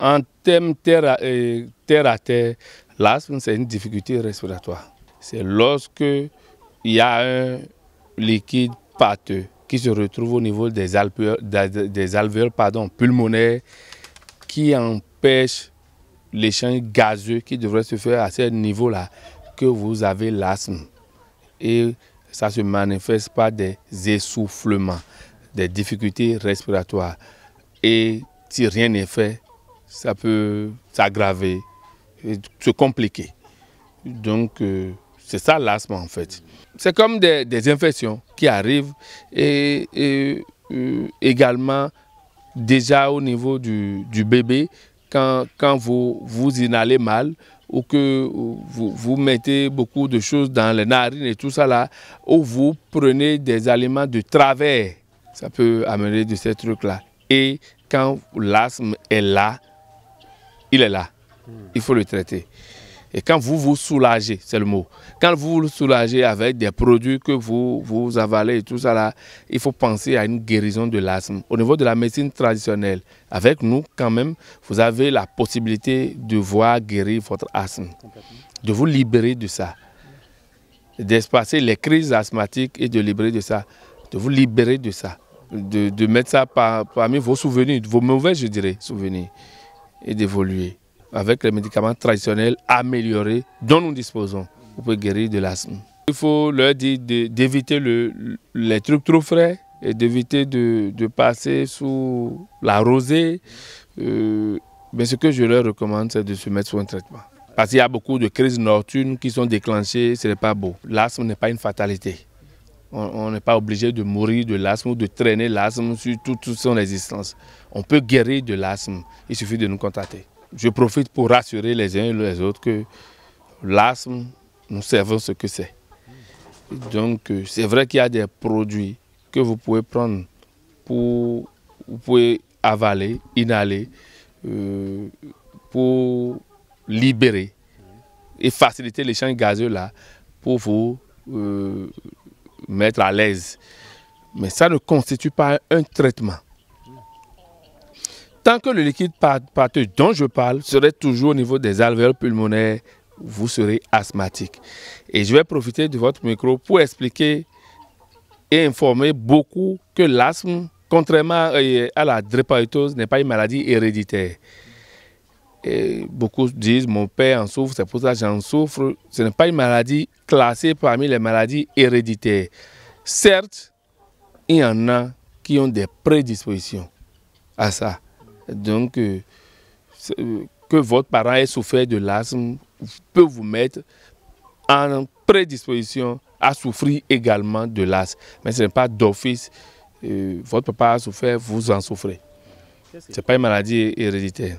En termes euh, terre à terre, à terre l'asthme, c'est une difficulté respiratoire. C'est lorsque il y a un liquide pâteux qui se retrouve au niveau des, des alvéoles pardon, pulmonaires qui empêche l'échange gazeux qui devrait se faire à ce niveau-là que vous avez l'asthme. Et ça se manifeste par des essoufflements, des difficultés respiratoires. Et si rien n'est fait, ça peut s'aggraver, se compliquer. Donc, euh, c'est ça l'asthme en fait. C'est comme des, infections qui arrivent et, euh, également déjà au niveau du, bébé, quand, quand, vous vous inhalez mal ou que vous, vous, mettez beaucoup de choses dans les narines et tout ça là, ou vous prenez des aliments de travers, ça peut amener de ces trucs-là. Et quand l'asthme est là, il est là. Il faut le traiter. Et quand vous vous soulagez, c'est le mot, quand vous vous soulagez avec des produits que vous, vous avalez et tout ça là, il faut penser à une guérison de l'asthme. Au niveau de la médecine traditionnelle, avec nous quand même, vous avez la possibilité de voir guérir votre asthme, de vous libérer de ça, d'espacer les crises asthmatiques et de libérer de ça, de vous libérer de ça, de, mettre ça parmi vos souvenirs, vos mauvais, je dirais, souvenirs et d'évoluer. Avec les médicaments traditionnels améliorés dont nous disposons, pour pouvez guérir de l'asthme. Il faut leur dire d'éviter le, les trucs trop frais et d'éviter de, passer sous la rosée. Euh, mais ce que je leur recommande, c'est de se mettre sous un traitement. Parce qu'il y a beaucoup de crises nocturnes qui sont déclenchées, ce n'est pas beau. L'asthme n'est pas une fatalité on n'est pas obligé de mourir de l'asthme ou de traîner l'asthme sur toute, son existence. On peut guérir de l'asthme, il suffit de nous contacter. Je profite pour rassurer les uns et les autres que l'asthme, nous savons ce que c'est. Donc euh, c'est vrai qu'il y a des produits que vous pouvez prendre pour, vous pouvez avaler, inhaler, euh, pour libérer et faciliter l'échange gazeux là pour vous euh, mettre à l'aise. Mais ça ne constitue pas un traitement. Tant que le liquide pâteux dont je parle serait toujours au niveau des alvéoles pulmonaires, vous serez asthmatique. Et je vais profiter de votre micro pour expliquer et informer beaucoup que l'asthme, contrairement euh, à la drépanocytose, n'est pas une maladie héréditaire beaucoup disent mon père en souffre, c'est pour ça que j'en souffre. Ce n'est pas une maladie classée parmi les maladies héréditaires. Certes, il y en a qui ont des prédispositions à ça. Donc, euh, euh, que votre parent ait souffert de l'asthme peut vous mettre en prédisposition à souffrir également de l'asthme. Mais ce n'est pas d'office. Euh, votre papa a souffert, vous en souffrez. Ce n'est pas une maladie héréditaire.